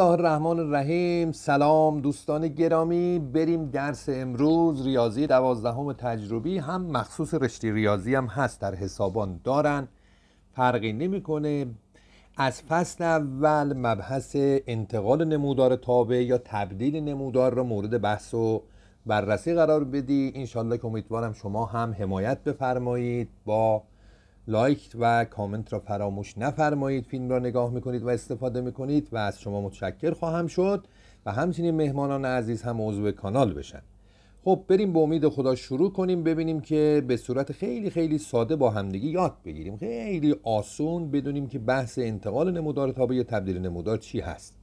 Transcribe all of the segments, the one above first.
الله الرحمن الرحیم سلام دوستان گرامی بریم درس امروز ریاضی دوازدهم تجربی هم مخصوص رشته ریاضی هم هست در حسابان دارن فرقی نمیکنه از فصل اول مبحث انتقال نمودار تابع یا تبدیل نمودار را مورد بحث و بررسی قرار بدی انشالله که امیدوارم شما هم حمایت بفرمایید با لایک و کامنت را فراموش نفرمایید فیلم را نگاه میکنید و استفاده میکنید و از شما متشکر خواهم شد و همچنین مهمانان عزیز هم عضو کانال بشن خب بریم به امید خدا شروع کنیم ببینیم که به صورت خیلی خیلی ساده با همدیگه یاد بگیریم خیلی آسون بدونیم که بحث انتقال نمودار تابع تبدیل نمودار چی هست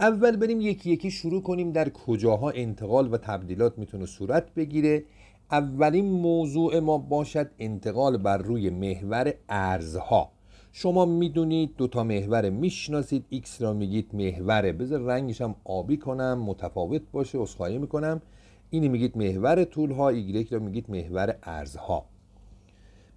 اول بریم یکی یکی شروع کنیم در کجاها انتقال و تبدیلات میتونه صورت بگیره اولین موضوع ما باشد انتقال بر روی محور ارزها شما میدونید تا محور میشناسید X را میگید محوره بذار رنگش هم آبی کنم متفاوت باشه می میکنم اینی میگید محور طول ها Y را میگید محور ارزها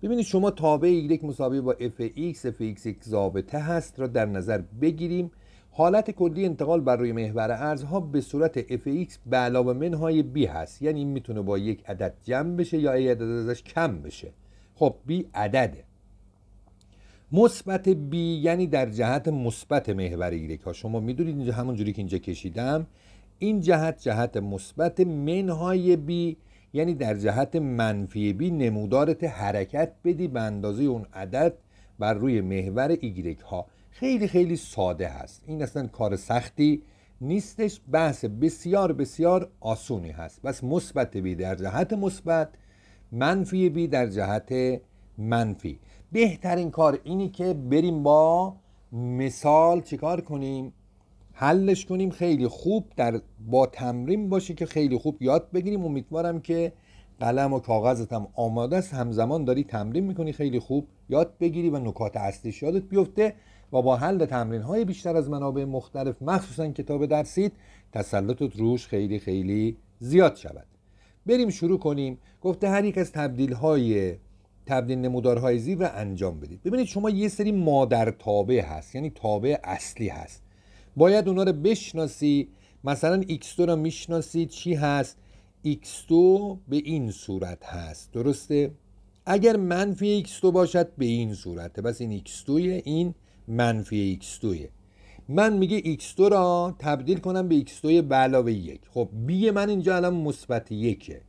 ببینید شما تابع Y مساوی با FX FX یک ضابطه هست را در نظر بگیریم حالت کلی انتقال بر روی محور ارزها به صورت fx به علاوه منهای b هست یعنی میتونه با یک عدد جمع بشه یا یک عدد ازش کم بشه خب b عدده مثبت b یعنی در جهت مثبت محور y ها شما میدونید اینجا همون جوری که اینجا کشیدم این جهت جهت مثبت منهای b یعنی در جهت منفی b نمودارت حرکت بدی به اندازه اون عدد بر روی محور y ها خیلی خیلی ساده هست این اصلا کار سختی نیستش بحث بسیار بسیار آسونی هست بس مثبت بی در جهت مثبت منفی بی در جهت منفی بهترین کار اینی که بریم با مثال چیکار کنیم حلش کنیم خیلی خوب در با تمرین باشه که خیلی خوب یاد بگیریم امیدوارم که قلم و کاغذت هم آماده است همزمان داری تمرین میکنی خیلی خوب یاد بگیری و نکات اصلیش یادت بیفته و با حل تمرین های بیشتر از منابع مختلف مخصوصا کتاب درسید تسلطت روش خیلی خیلی زیاد شود بریم شروع کنیم گفته هر یک از تبدیل های تبدیل نمودارهای زیر را انجام بدید ببینید شما یه سری مادر تابع هست یعنی تابع اصلی هست باید اونا رو بشناسی مثلا x2 را میشناسی چی هست x2 به این صورت هست درسته اگر منفی x2 باشد به این صورته پس این x2 این منفی x2 من میگه x2 را تبدیل کنم به x2 به علاوه یک خب بی من اینجا الان مثبت یکه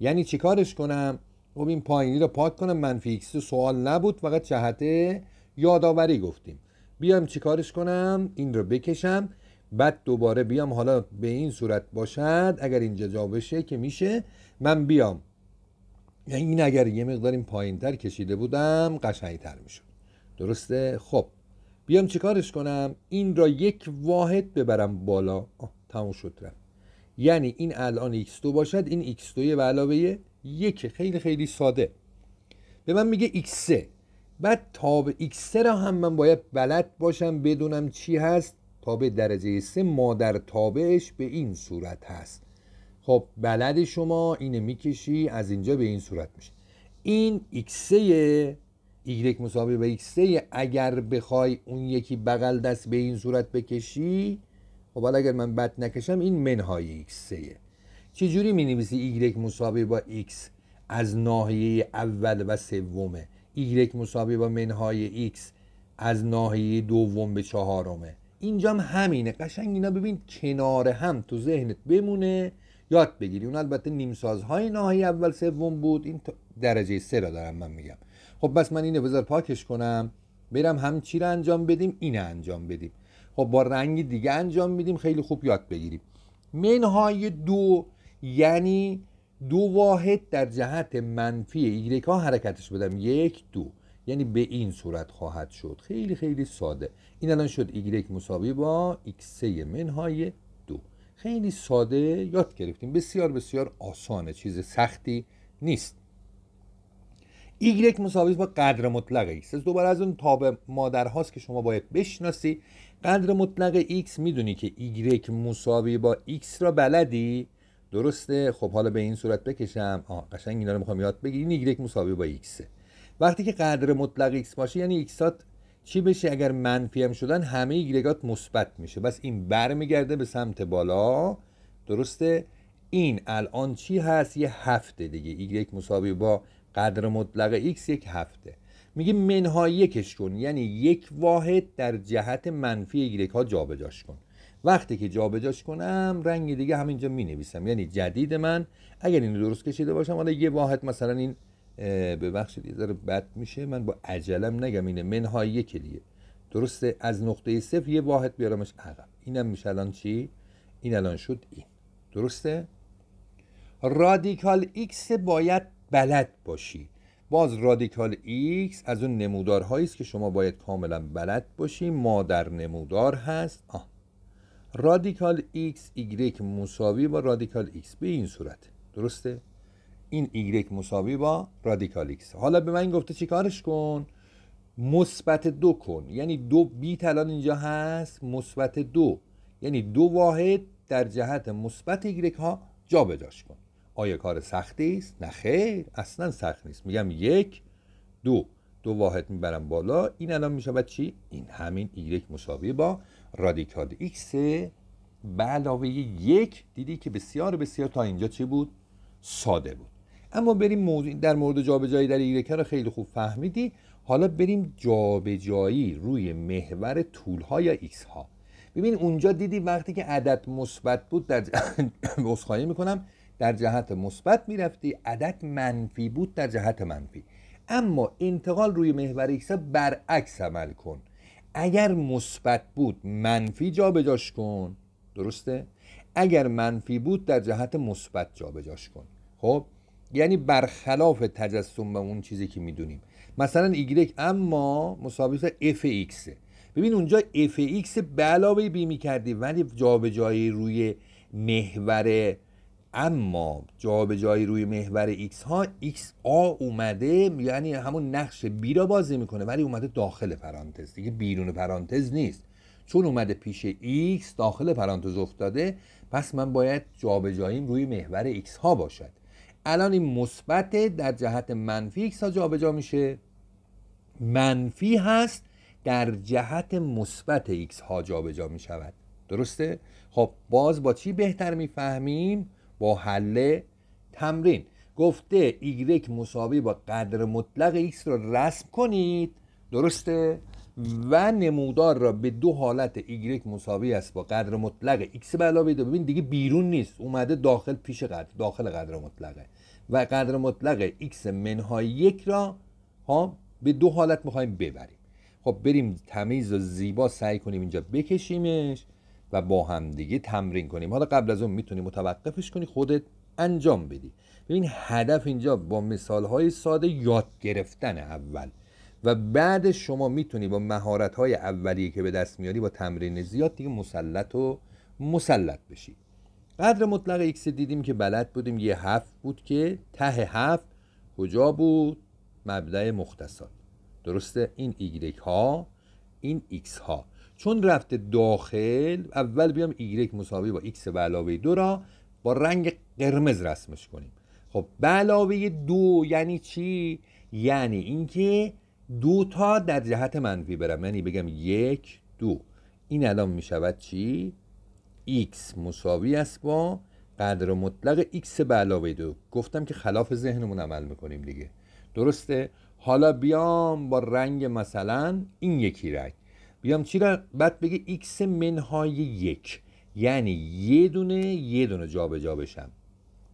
یعنی چیکارش کنم خب این پایینی رو پاک کنم منفی x2 سوال نبود فقط جهت یادآوری گفتیم بیام چیکارش کنم این رو بکشم بعد دوباره بیام حالا به این صورت باشد اگر اینجا جا بشه که میشه من بیام یعنی این اگر یه مقدار این پایین تر کشیده بودم قشنگتر میشد درسته خب بیام چیکارش کنم این را یک واحد ببرم بالا تموم شد رفت یعنی این الان x2 باشد این x2 به علاوه یک خیلی خیلی ساده به من میگه x3 بعد تاب x3 را هم من باید بلد باشم بدونم چی هست تابع درجه 3 مادر تابعش به این صورت هست خب بلد شما اینه میکشی از اینجا به این صورت میشه این x3 ایگرک مساوی به ایکس اگر بخوای اون یکی بغل دست به این صورت بکشی خب حالا اگر من بد نکشم این منهای ایکس سه چجوری می نویسی ایگرک مساوی با ایکس از ناحیه اول و سومه ایگرک مساوی با منهای ایکس از ناحیه دوم به چهارمه اینجام همینه قشنگ اینا ببین کنار هم تو ذهنت بمونه یاد بگیری اون البته نیم سازهای ناحیه اول سوم بود این درجه سه را دارم من میگم خب بس من اینو بذار پاکش کنم برم هم چی رو انجام بدیم اینو انجام بدیم خب با رنگ دیگه انجام میدیم خیلی خوب یاد بگیریم منهای دو یعنی دو واحد در جهت منفی ایگریک ها حرکتش بدم یک دو یعنی به این صورت خواهد شد خیلی خیلی ساده این الان شد ایگریک مساوی با x منهای دو خیلی ساده یاد گرفتیم بسیار بسیار آسانه چیز سختی نیست ایگرک مساوی با قدر مطلق x دوباره از اون تاب مادر هاست که شما باید بشناسی قدر مطلق x میدونی که ایگرک مساوی با x را بلدی درسته خب حالا به این صورت بکشم آه قشنگ اینا رو میخوام یاد بگیری این ایگرک مساوی با x وقتی که قدر مطلق x باشه یعنی x چی بشه اگر منفی هم شدن همه ایگرگات مثبت میشه بس این برمیگرده به سمت بالا درسته این الان چی هست یه هفته دیگه ایگرک مساوی با قدر مطلق x یک هفته میگه منها یکش کن یعنی یک واحد در جهت منفی ایگرک ها جابجاش کن وقتی که جابجاش کنم رنگ دیگه همینجا می نویسم یعنی جدید من اگر اینو درست کشیده باشم حالا یه واحد مثلا این ببخشید یه ذره بد میشه من با عجلم نگم اینه منها یک دیگه درسته از نقطه صفر یه واحد بیارمش عقب اینم میشه الان چی این الان شد این درسته رادیکال x باید بلد باشی باز رادیکال ایکس از اون نمودارهایی است که شما باید کاملا بلد باشی مادر نمودار هست آه. رادیکال X Y مساوی با رادیکال X به این صورت درسته این Y مساوی با رادیکال ایکس. حالا به من گفته چیکارش کن مثبت دو کن یعنی دو بیت الان اینجا هست مثبت دو یعنی دو واحد در جهت مثبت Y ها جابجاش کن آیا کار سختی است نه خیر اصلا سخت نیست میگم یک دو دو واحد میبرم بالا این الان میشود چی این همین ایرک مساوی با رادیکال ایکس به علاوه یک دیدی که بسیار بسیار تا اینجا چی بود ساده بود اما بریم موضوع در مورد جابجایی در ایرکه رو خیلی خوب فهمیدی حالا بریم جابجایی روی محور طول ها یا ایکس ها ببین اونجا دیدی وقتی که عدد مثبت بود در بسخایی میکنم در جهت مثبت میرفتی عدد منفی بود در جهت منفی اما انتقال روی محور ایکس برعکس عمل کن اگر مثبت بود منفی جابجاش کن درسته اگر منفی بود در جهت مثبت جابجاش کن خب یعنی برخلاف تجسم به اون چیزی که میدونیم مثلا ایگرک اما مساوی اف ایکس ببین اونجا اف ایکس به علاوه بی میکردی ولی جابجایی روی محور اما جابجایی روی محور X ها X آ اومده یعنی همون نقش بی را بازی میکنه ولی اومده داخل پرانتز دیگه بیرون پرانتز نیست چون اومده پیش X داخل پرانتز افتاده پس من باید جابجاییم روی محور X ها باشد الان این مثبت در جهت منفی ایکس ها جابجا میشه منفی هست در جهت مثبت X ها جابجا میشود درسته خب باز با چی بهتر میفهمیم با حل تمرین گفته ایگرک مساوی با قدر مطلق x را رسم کنید درسته و نمودار را به دو حالت ایگرک مساوی است با قدر مطلق ایکس بلا بیده ببین دیگه بیرون نیست اومده داخل پیش قدر داخل قدر مطلقه و قدر مطلق ایکس منهای یک را ها خب به دو حالت میخوایم ببریم خب بریم تمیز و زیبا سعی کنیم اینجا بکشیمش و با همدیگه تمرین کنیم حالا قبل از اون میتونی متوقفش کنی خودت انجام بدی ببین هدف اینجا با مثال های ساده یاد گرفتن اول و بعد شما میتونی با مهارت های اولیه که به دست میاری با تمرین زیاد دیگه مسلط و مسلط بشی قدر مطلق ایکس دیدیم که بلد بودیم یه هفت بود که ته هفت کجا بود مبدع مختصات درسته این ایگرک ها این ایکس ها چون رفته داخل اول بیام ایگرک مساوی با ایکس به علاوه دو را با رنگ قرمز رسمش کنیم خب به علاوه دو یعنی چی؟ یعنی اینکه دو تا در جهت منفی برم یعنی بگم یک دو این الان می شود چی؟ x مساوی است با قدر مطلق x به علاوه دو گفتم که خلاف ذهنمون عمل میکنیم دیگه درسته؟ حالا بیام با رنگ مثلا این یکی رنگ بیام چی را بعد بگه x منهای یک یعنی یه دونه یه دونه جابجا جا بشم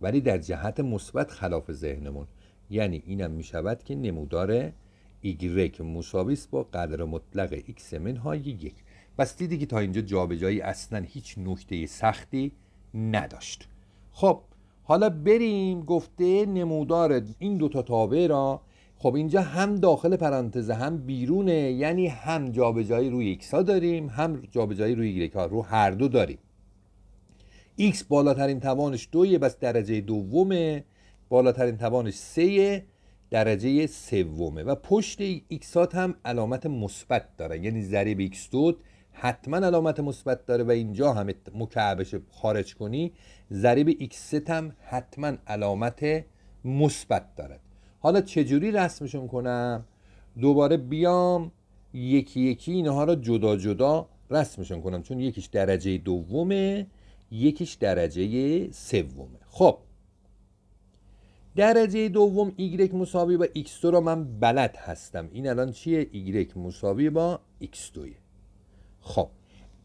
ولی در جهت مثبت خلاف ذهنمون یعنی اینم می شود که نمودار ایگرک مساوی با قدر مطلق x منهای یک پس دیدی که تا اینجا جابجایی اصلا هیچ نکته سختی نداشت خب حالا بریم گفته نمودار این دوتا تابع را خب اینجا هم داخل پرانتز هم بیرونه یعنی هم جابجایی روی ایکس ها داریم هم جابجایی روی ایگرک ها رو هر دو داریم ایکس بالاترین توانش دویه بس درجه دومه بالاترین توانش 3 درجه سومه و پشت ایکس هم علامت مثبت داره یعنی ضریب ایکس 2 حتما علامت مثبت داره و اینجا هم مکعبش خارج کنی ضریب ایکس هم حتما علامت مثبت دارد حالا چجوری رسمشون کنم دوباره بیام یکی یکی اینها رو جدا جدا رسمشون کنم چون یکیش درجه دومه یکیش درجه سومه خب درجه دوم y مساوی با x2 رو من بلد هستم این الان چیه y مساوی با x2 خب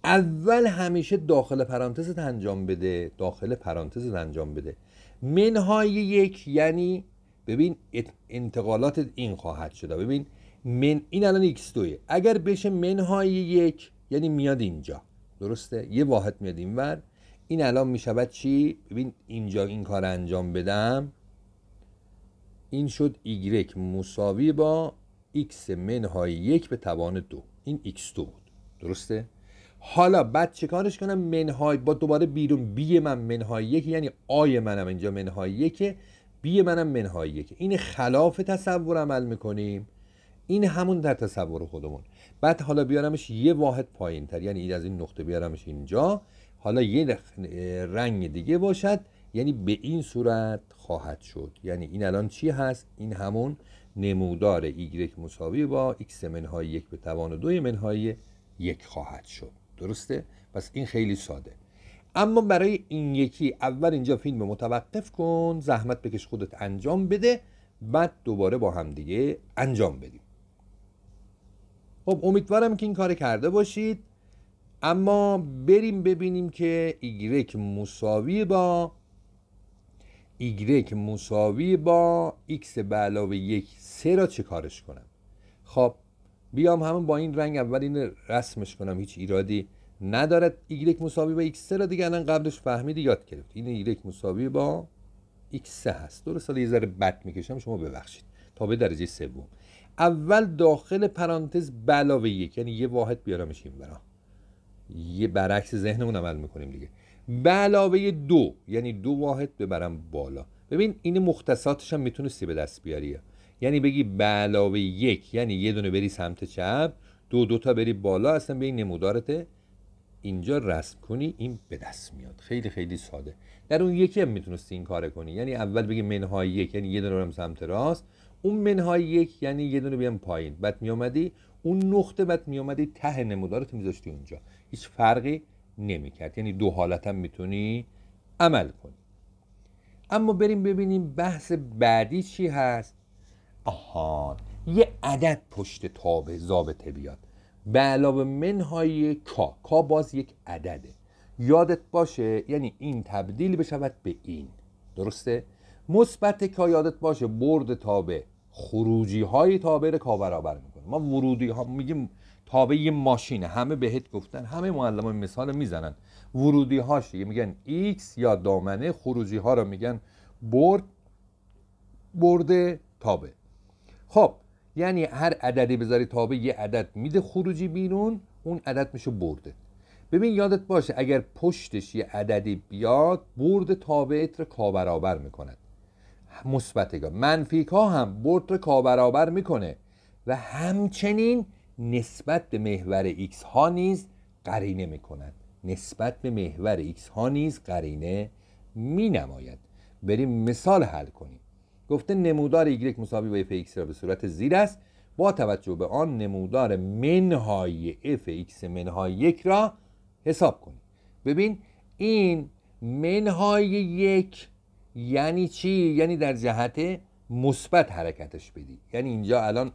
اول همیشه داخل پرانتزت انجام بده داخل پرانتزت انجام بده منهای یک یعنی ببین انتقالات این خواهد شده ببین من این الان x 2 اگر بشه منهای یک یعنی میاد اینجا درسته یه واحد میاد اینور این الان میشود چی ببین اینجا این کار انجام بدم این شد y مساوی با x منهای یک به توان دو این x دو بود درسته حالا بعد چه کارش کنم منهای با دوباره بیرون بی من منهای یک یعنی آی منم اینجا منهای یکه بی منم منهاییه که این خلاف تصور عمل میکنیم این همون در تصور خودمون بعد حالا بیارمش یه واحد پایین تر یعنی از این نقطه بیارمش اینجا حالا یه رنگ دیگه باشد یعنی به این صورت خواهد شد یعنی این الان چی هست این همون نمودار ایگرک مساوی با x منهای یک به توان دوی منهای یک خواهد شد درسته؟ پس این خیلی ساده اما برای این یکی اول اینجا فیلم متوقف کن زحمت بکش خودت انجام بده بعد دوباره با همدیگه انجام بدیم خب امیدوارم که این کار کرده باشید اما بریم ببینیم که ایگرک مساوی با ایگرک مساوی با ایکس به علاوه یک سه را چه کارش کنم خب بیام همون با این رنگ اول این رسمش کنم هیچ ایرادی ندارد یک مساوی با x3 را دیگه الان قبلش فهمیدی یاد گرفت این یک مساوی با x3 هست درست حالا یه ذره بد میکشم شما ببخشید تا به درجه سوم اول داخل پرانتز بلاوه یک یعنی یه واحد بیارمش این برا یه برعکس ذهنمون عمل میکنیم دیگه بلاوه دو یعنی دو واحد ببرم بالا ببین این مختصاتش هم میتونستی به دست بیاری یعنی بگی بلاوه یک یعنی یه دونه بری سمت چپ دو دوتا بری بالا اصلا به این نمودارته. اینجا رسم کنی این به دست میاد خیلی خیلی ساده در اون یکی هم میتونستی این کار کنی یعنی اول بگی منهای یک یعنی یه دونه برم سمت راست اون منهای یک یعنی یه دونه بیام پایین بعد میامدی اون نقطه بعد میامدی ته نمودارت میذاشتی اونجا هیچ فرقی نمیکرد یعنی دو حالت هم میتونی عمل کنی اما بریم ببینیم بحث بعدی چی هست آها یه عدد پشت تابه زابطه بیاد به علاوه منهای کا کا باز یک عدده یادت باشه یعنی این تبدیل بشود به این درسته مثبت کا یادت باشه برد تابه خروجی های رو کا برابر میکنه ما ورودی ها میگیم تابه یه ماشینه همه بهت گفتن همه معلمان مثال میزنن ورودی هاش میگن ایکس یا دامنه خروجی ها رو میگن برد برد تابه خب یعنی هر عددی بذاری تابع یه عدد میده خروجی بیرون اون عدد میشه برده ببین یادت باشه اگر پشتش یه عددی بیاد برد تابعت رو کابرابر میکند مثبت منفی ها هم برد رو کابرابر میکنه و همچنین نسبت به محور x ها نیز قرینه میکنند نسبت به محور x ها نیز قرینه مینماید بریم مثال حل کنیم گفته نمودار y مساوی با f ایکس را به صورت زیر است با توجه به آن نمودار منهای f ایکس منهای یک را حساب کنید ببین این منهای یک یعنی چی؟ یعنی در جهت مثبت حرکتش بدی یعنی اینجا الان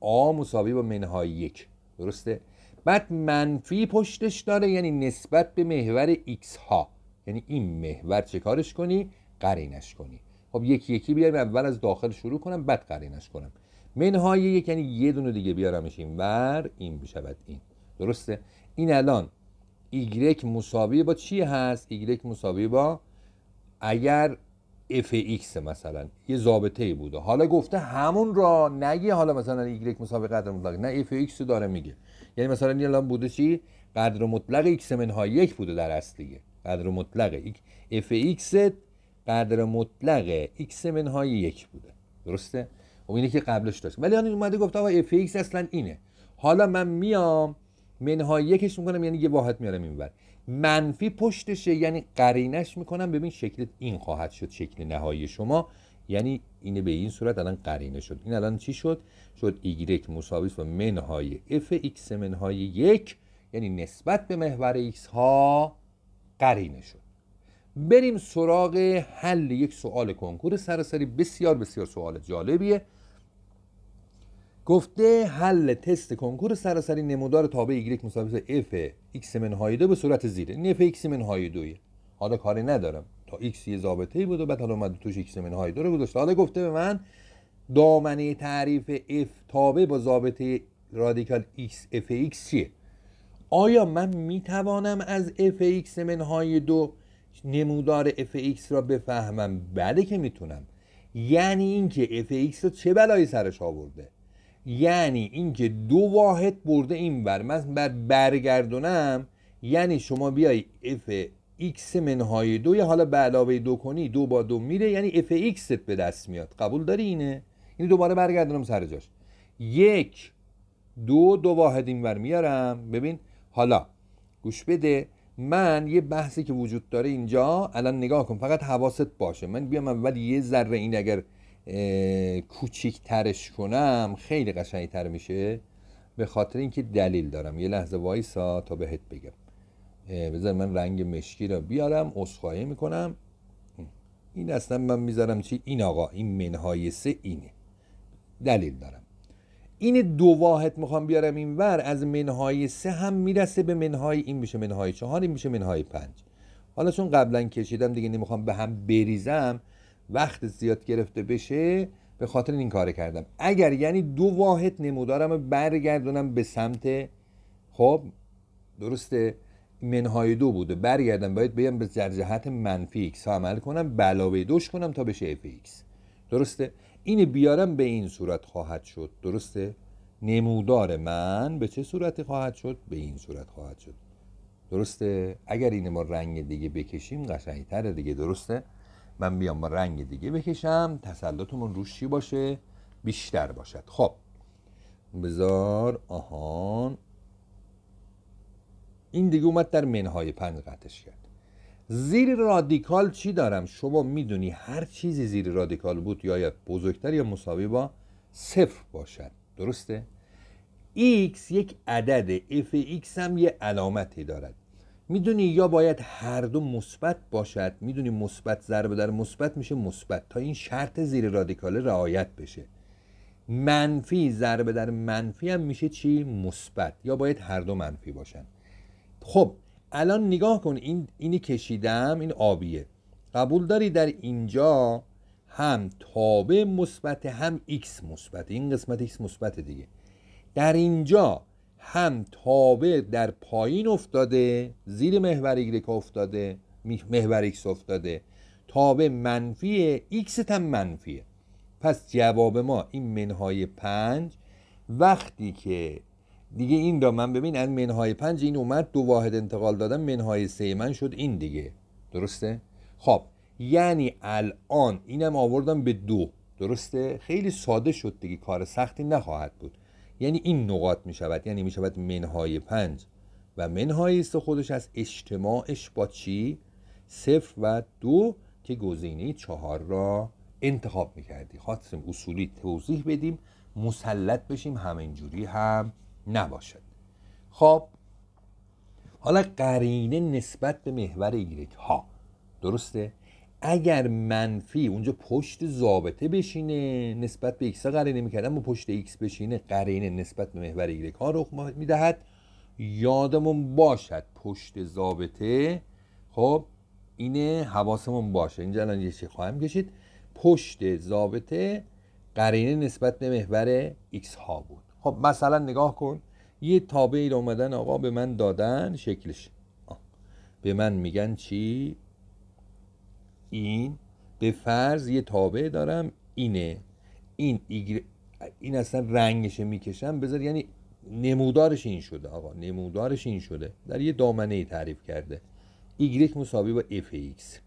آ مساوی با منهای یک درسته؟ بعد منفی پشتش داره یعنی نسبت به محور x ها یعنی این محور چه کارش کنی؟ قرینش کنی خب یکی یکی بیاریم اول از داخل شروع کنم بعد قرینش کنم منهای یک یعنی یه دونه دیگه بیارمش این ور این بشود این درسته این الان ایگرک مساوی با چی هست ایگرک مساوی با اگر اف ایکس مثلا یه ضابطه ای بوده حالا گفته همون را نگه حالا مثلا ایگرک مساوی قدر مطلق نه اف ایکس رو داره میگه یعنی مثلا این الان بوده چی قدر مطلق ایکس منهای یک بوده در اصل دیگه قدر مطلق اف ایکس قدر مطلق x منهای یک بوده درسته اون خب اینه که قبلش داشت ولی الان اومده گفت آقا اف اصلا اینه حالا من میام منهای یکش میکنم یعنی یه واحد میارم اینور منفی پشتشه یعنی قرینش میکنم ببین شکلت این خواهد شد شکل نهایی شما یعنی اینه به این صورت الان قرینه شد این الان چی شد شد y مساوی با منهای اف من منهای یک یعنی نسبت به محور x ها قرینه شد بریم سراغ حل یک سوال کنکور سراسری بسیار بسیار سوال جالبیه گفته حل تست کنکور سراسری نمودار تابع یک مساوی اف ایکس منهای دو به صورت زیره این اف ایکس منهای دویه حالا کاری ندارم تا x یه ضابطه بود و بعد حالا اومد توش ایکس منهای دو رو گذاشته حالا گفته به من دامنه تعریف F تابع با ضابطه رادیکال x اف چیه آیا من میتوانم از اف ایکس منهای دو نمودار FX را بفهمم بله که میتونم یعنی اینکه FX را چه بلایی سرش آورده یعنی اینکه دو واحد برده این بر من بر برگردونم یعنی شما بیای اف ایکس منهای دو یا حالا به علاوه دو کنی دو با دو میره یعنی اف ایکست به دست میاد قبول داری اینه این دوباره برگردونم سر جاش یک دو دو واحد اینور میارم ببین حالا گوش بده من یه بحثی که وجود داره اینجا الان نگاه کن فقط حواست باشه من بیام اول یه ذره این اگر کوچیک کنم خیلی قشنگ تر میشه به خاطر اینکه دلیل دارم یه لحظه وایسا تا بهت بگم بذار من رنگ مشکی را بیارم اصخایه میکنم این اصلا من میذارم چی این آقا این منهای سه اینه دلیل دارم این دو واحد میخوام بیارم این ور از منهای سه هم میرسه به منهای این میشه منهای چهار این میشه منهای پنج حالا چون قبلا کشیدم دیگه نمیخوام به هم بریزم وقت زیاد گرفته بشه به خاطر این کار کردم اگر یعنی دو واحد نمودارم برگردونم به سمت خب درسته منهای دو بوده برگردم باید بیام به جرجهت منفی ایکس عمل کنم بلاوه دوش کنم تا بشه اف ایکس درسته این بیارم به این صورت خواهد شد درسته؟ نمودار من به چه صورتی خواهد شد؟ به این صورت خواهد شد درسته؟ اگر این ما رنگ دیگه بکشیم قشنگتره دیگه درسته؟ من بیام با رنگ دیگه بکشم تسلطمون روش چی باشه؟ بیشتر باشد خب بذار آهان این دیگه اومد در منهای پنج قطعش کرد زیر رادیکال چی دارم شما میدونی هر چیزی زیر رادیکال بود یا بزرگتر یا مساوی با صفر باشد درسته x یک عدد f x هم یه علامتی دارد میدونی یا باید هر دو مثبت باشد میدونی مثبت ضرب در مثبت میشه مثبت تا این شرط زیر رادیکال رعایت بشه منفی ضرب در منفی هم میشه چی مثبت یا باید هر دو منفی باشن خب الان نگاه کن این اینی کشیدم این آبیه قبول داری در اینجا هم تابع مثبت هم x مثبت این قسمت x مثبت دیگه در اینجا هم تابع در پایین افتاده زیر محور y افتاده محور x افتاده تابع منفی x هم منفیه پس جواب ما این منهای پنج وقتی که دیگه این را من ببین از منهای پنج این اومد دو واحد انتقال دادم منهای سه من شد این دیگه درسته خب یعنی الان اینم آوردم به دو درسته خیلی ساده شد دیگه کار سختی نخواهد بود یعنی این نقاط می شود یعنی می شود منهای پنج و منهای سه خودش از اجتماعش با چی صفر و دو که گزینه چهار را انتخاب می کردی اصولی توضیح بدیم مسلط بشیم همینجوری هم نباشد خب حالا قرینه نسبت به محور ایرک ها درسته اگر منفی اونجا پشت ضابطه بشینه نسبت به ایکس قرینه میکردم و پشت ایکس بشینه قرینه نسبت به محور ایرک ها رخ میدهد یادمون باشد پشت ضابطه خب اینه حواسمون باشه اینجا الان یه چی خواهم کشید پشت ضابطه قرینه نسبت به محور ایکس ها بود خب مثلا نگاه کن یه تابعی رو اومدن آقا به من دادن شکلش به من میگن چی این به فرض یه تابع دارم اینه این این اصلا رنگش میکشم بذار یعنی نمودارش این شده آقا نمودارش این شده در یه دامنه تعریف کرده ایگرک مساوی با اف ایکس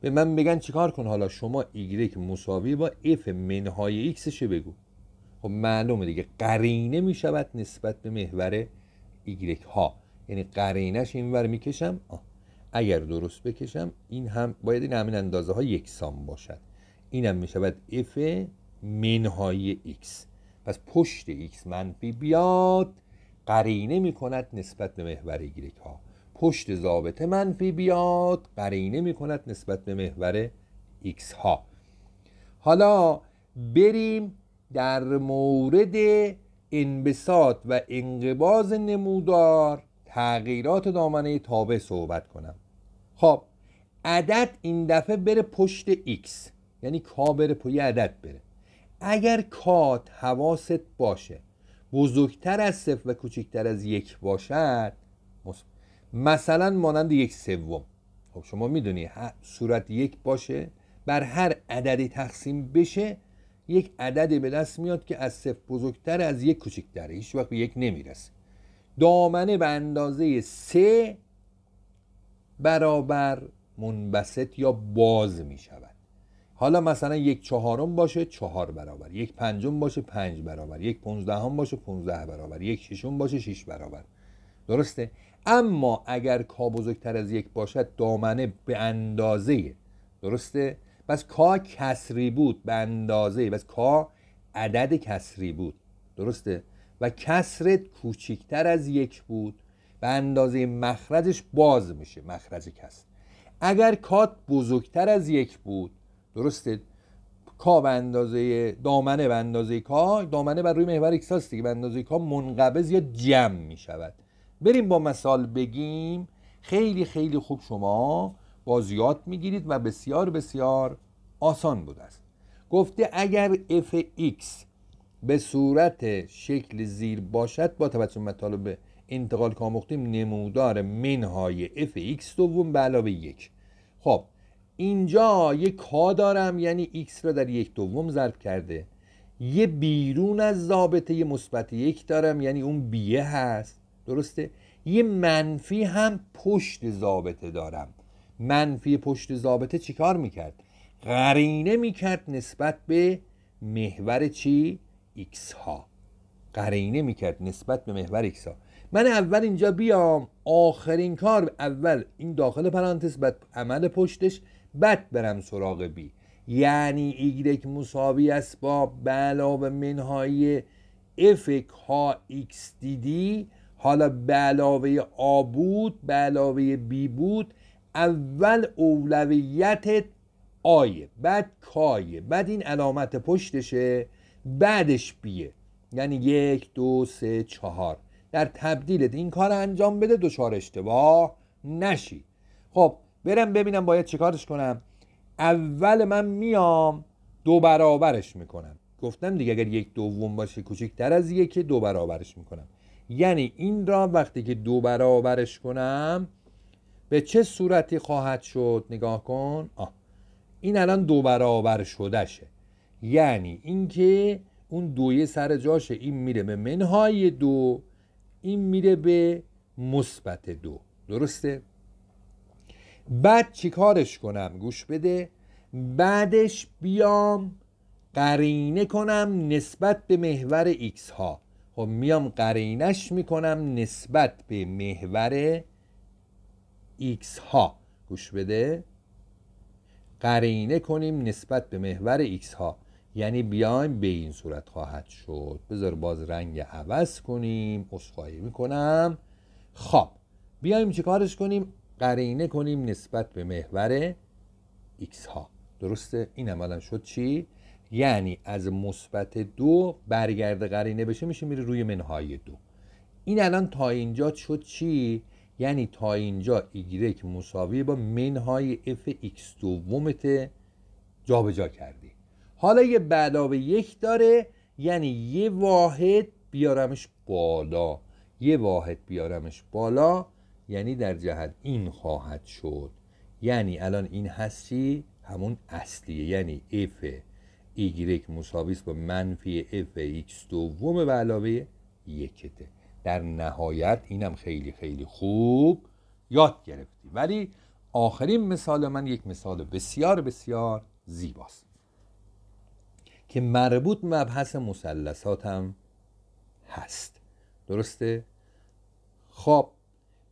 به من بگن چیکار کن حالا شما ایگرک مساوی با اف منهای ایکسش بگو خب معلومه دیگه قرینه می شود نسبت به محور ایگرک ها یعنی قرینش اینور میکشم اگر درست بکشم این هم باید این همین اندازه ها یکسان باشد این هم می شود اف منهای x پس پشت x منفی بیاد قرینه می کند نسبت به محور ایگرک ها پشت ضابطه منفی بیاد قرینه می کند نسبت به محور x ها حالا بریم در مورد انبساط و انقباز نمودار تغییرات دامنه تابع صحبت کنم خب عدد این دفعه بره پشت x یعنی کا بره پای عدد بره اگر کات حواست باشه بزرگتر از صفر و کوچکتر از یک باشد مثلا مانند یک سوم خب شما میدونی صورت یک باشه بر هر عددی تقسیم بشه یک عدد به دست میاد که از صفر بزرگتر از یک کوچکتره هیچ وقت به یک نمیرسه دامنه به اندازه سه برابر منبسط یا باز میشود حالا مثلا یک چهارم باشه چهار برابر یک پنجم باشه پنج برابر یک پونزدهم باشه پونزده برابر یک ششم باشه شش برابر درسته اما اگر کا بزرگتر از یک باشد دامنه به اندازه درسته پس کا کسری بود به اندازه پس کا عدد کسری بود درسته و کسرت کوچکتر از یک بود به اندازه مخرجش باز میشه مخرج کسر اگر کات بزرگتر از یک بود درسته کا به اندازه دامنه به اندازه کا دامنه بر روی محور اکساس دیگه به اندازه کا منقبض یا جمع می شود بریم با مثال بگیم خیلی خیلی خوب شما باز یاد میگیرید و بسیار بسیار آسان بوده است گفته اگر fx به صورت شکل زیر باشد با توجه به مطالب انتقال کاموختیم، نمودار منهای ایکس دوم به علاوه یک خب اینجا یک کا دارم یعنی x را در یک دوم ضرب کرده یه بیرون از ضابطه مثبت یک دارم یعنی اون بیه هست درسته یه منفی هم پشت ضابطه دارم منفی پشت زابطه چیکار میکرد قرینه میکرد نسبت به محور چی ایکس ها قرینه میکرد نسبت به محور ایکس ها من اول اینجا بیام آخرین کار اول این داخل پرانتز بعد عمل پشتش بعد برم سراغ بی یعنی ایگرک مساوی است با علاوه منهای اف ها ایکس دیدی حالا به علاوه آ بود به علاوه بی بود اول اولویت آیه بعد کایه بعد این علامت پشتشه بعدش بیه یعنی یک دو سه چهار در تبدیلت این کار انجام بده دچار اشتباه نشی خب برم ببینم باید چیکارش کنم اول من میام دو برابرش میکنم گفتم دیگه اگر یک دوم باشه کوچکتر از یکی دو برابرش میکنم یعنی این را وقتی که دو برابرش کنم به چه صورتی خواهد شد نگاه کن آه. این الان دو برابر شدهشه یعنی اینکه اون دویه سر جاشه این میره به منهای دو این میره به مثبت دو درسته بعد چیکارش کنم گوش بده بعدش بیام قرینه کنم نسبت به محور ایکس ها خب میام قرینش میکنم نسبت به محور x ها گوش بده قرینه کنیم نسبت به محور x ها یعنی بیایم به این صورت خواهد شد بذار باز رنگ عوض کنیم اصخایی میکنم خب بیایم کارش کنیم قرینه کنیم نسبت به محور x ها درسته این عملم شد چی یعنی از مثبت دو برگرد قرینه بشه میشه میره روی منهای دو این الان تا اینجا شد چی یعنی تا اینجا ایگرک مساوی با منهای اف ایکس دومت جابجا کردی حالا یه به یک داره یعنی یه واحد بیارمش بالا یه واحد بیارمش بالا یعنی در جهت این خواهد شد یعنی الان این هستی همون اصلیه یعنی اف ایگرک مساویس با منفی اف ایکس دوم به علاوه یکته در نهایت اینم خیلی خیلی خوب یاد گرفتی ولی آخرین مثال من یک مثال بسیار بسیار زیباست که مربوط مبحث مسلساتم هست درسته خب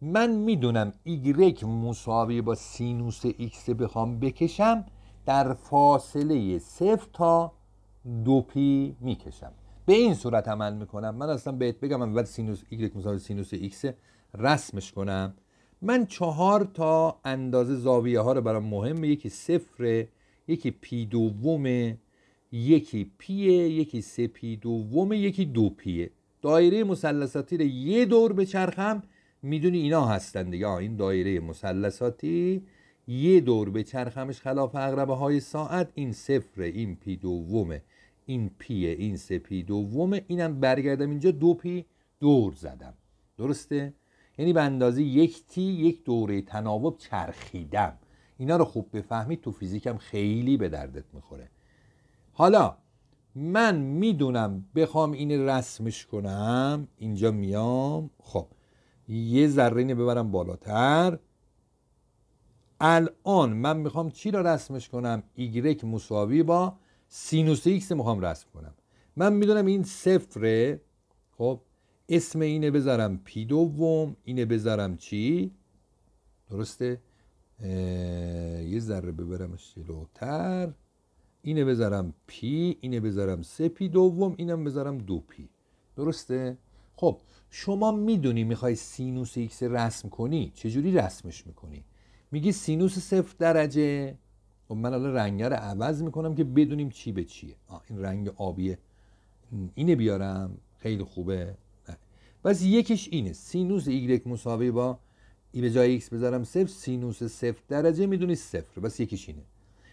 من میدونم ایگرک مساوی با سینوس ایکس بخوام بکشم در فاصله صفر تا دو پی میکشم به این صورت عمل میکنم من اصلا بهت بگم من سینوس ایگرگ مساوی سینوس ایکس رسمش کنم من چهار تا اندازه زاویه ها رو برام مهمه یکی صفر یکی پی دومه یکی پیه یکی سه پی دومه یکی دو پیه دایره مثلثاتی رو یه دور بچرخم میدونی اینا هستن دیگه این دایره مثلثاتی یه دور به چرخمش خلاف اقربه های ساعت این صفر این پی دومه این پیه این سه پی دومه اینم برگردم اینجا دو پی دور زدم درسته یعنی به اندازه یک تی یک دوره تناوب چرخیدم اینا رو خوب بفهمید تو فیزیکم خیلی به دردت میخوره حالا من میدونم بخوام این رسمش کنم اینجا میام خب یه ذره اینه ببرم بالاتر الان من میخوام چی را رسمش کنم ایگرک مساوی با سینوس ایکس میخوام رسم کنم من میدونم این صفره خب اسم اینه بذارم پی دوم اینه بذارم چی درسته یه ذره ببرمش جلوتر اینه بذارم پی اینه بذارم سه پی دوم اینم بذارم دو پی درسته خب شما میدونی میخوای سینوس ایکس رسم کنی چجوری رسمش میکنی میگی سینوس صفر درجه خب من الان رنگه رو عوض میکنم که بدونیم چی به چیه این رنگ آبیه اینه بیارم خیلی خوبه بس یکیش اینه سینوس ایگرک مساوی با ای به جای ایکس بذارم صفر سینوس صفر درجه میدونی صفر بس یکیش اینه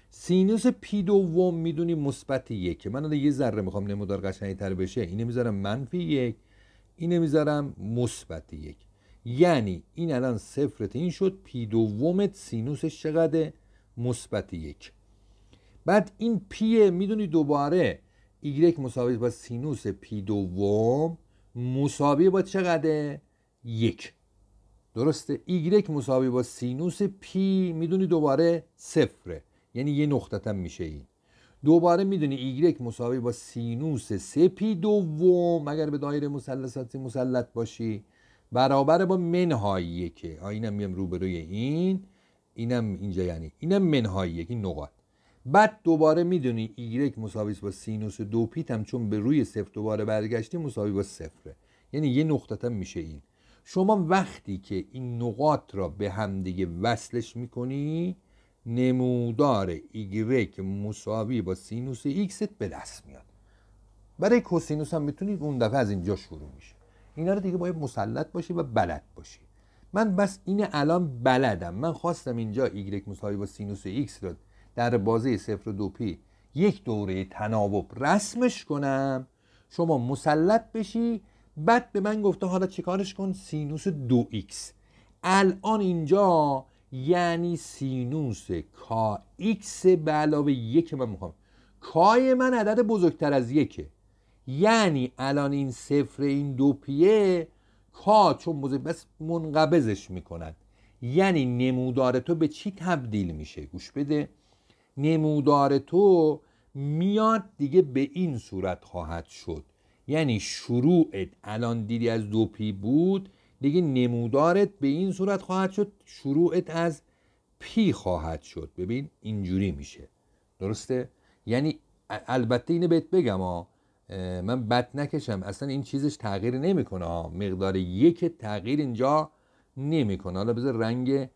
سینوس پی دوم میدونی مثبت یک من الان یه ذره میخوام نمودار قشنگی تر بشه اینه میذارم منفی یک اینه میذارم مثبت یک یعنی این الان صفرت این شد پی دومت سینوسش چقدره مثبت یک بعد این پی میدونی دوباره ایگرک مساوی با سینوس پی دوم مساوی با چقدر؟ یک درسته ایگرک مساوی با سینوس پی میدونی دوباره صفره یعنی یه نقطتم میشه این دوباره میدونی ایگرک مساوی با سینوس سه پی دوم اگر به دایره مثلثاتی مسلط باشی برابر با منهایی یکه آینم اینم میام روبروی این اینم اینجا یعنی اینم منهاییه این نقاط بعد دوباره میدونی ایگرک مساویس با سینوس دو پیت هم چون به روی صفر دوباره برگشتی مساوی با صفره یعنی یه نقطه میشه این شما وقتی که این نقاط را به همدیگه وصلش میکنی نمودار ایگرک مساوی با سینوس ایکست به دست میاد برای کوسینوس هم میتونید اون دفعه از اینجا شروع میشه اینا رو دیگه باید مسلط باشی و بلد باشی من بس این الان بلدم من خواستم اینجا ایگرک مساوی با سینوس ایکس رو در بازه سفر و دو پی یک دوره تناوب رسمش کنم شما مسلط بشی بعد به من گفته حالا چیکارش کن سینوس دو ایکس الان اینجا یعنی سینوس کا ایکس به علاوه یک من میخوام کای من عدد بزرگتر از یکه یعنی الان این صفر این دو پیه کا چون بزرگ بس منقبضش میکنن یعنی نمودار تو به چی تبدیل میشه گوش بده نمودار تو میاد دیگه به این صورت خواهد شد یعنی شروعت الان دیدی از دو پی بود دیگه نمودارت به این صورت خواهد شد شروعت از پی خواهد شد ببین اینجوری میشه درسته یعنی البته اینه بهت بگم ها من بد نکشم اصلا این چیزش تغییر نمیکنه مقدار یک تغییر اینجا نمیکنه حالا بذار رنگ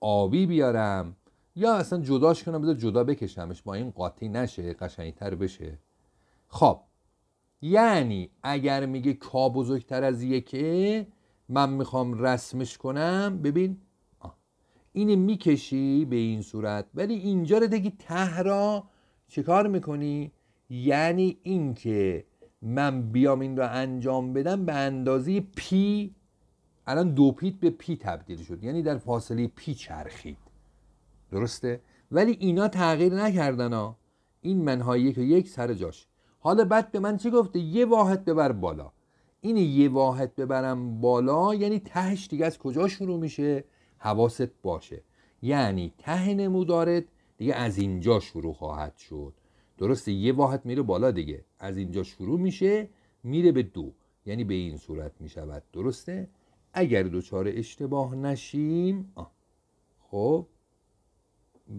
آبی بیارم یا اصلا جداش کنم بذار جدا بکشمش با این قاطی نشه قشنگتر بشه خب یعنی اگر میگه کا بزرگتر از یکه من میخوام رسمش کنم ببین اینه میکشی به این صورت ولی اینجا رو دیگه ته را چیکار میکنی یعنی اینکه من بیام این رو انجام بدم به اندازه پی الان دو پیت به پی تبدیل شد یعنی در فاصله پی چرخید درسته ولی اینا تغییر نکردن ها این منهای یک و یک سر جاش حالا بعد به من چی گفته یه واحد ببر بالا این یه واحد ببرم بالا یعنی تهش دیگه از کجا شروع میشه حواست باشه یعنی ته نمودارت دیگه از اینجا شروع خواهد شد درسته یه واحد میره بالا دیگه از اینجا شروع میشه میره به دو یعنی به این صورت میشود درسته اگر دوچار اشتباه نشیم خب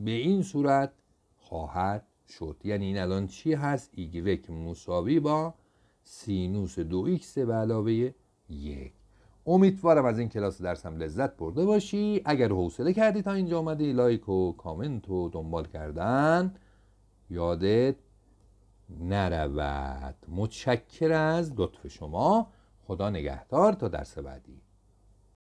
به این صورت خواهد شد یعنی این الان چی هست ایگرک مساوی با سینوس دو ایکس به علاوه یک امیدوارم از این کلاس درسم لذت برده باشی اگر حوصله کردی تا اینجا آمدی لایک و کامنت و دنبال کردن یادت نرود متشکر از لطف شما خدا نگهدار تا درس بعدی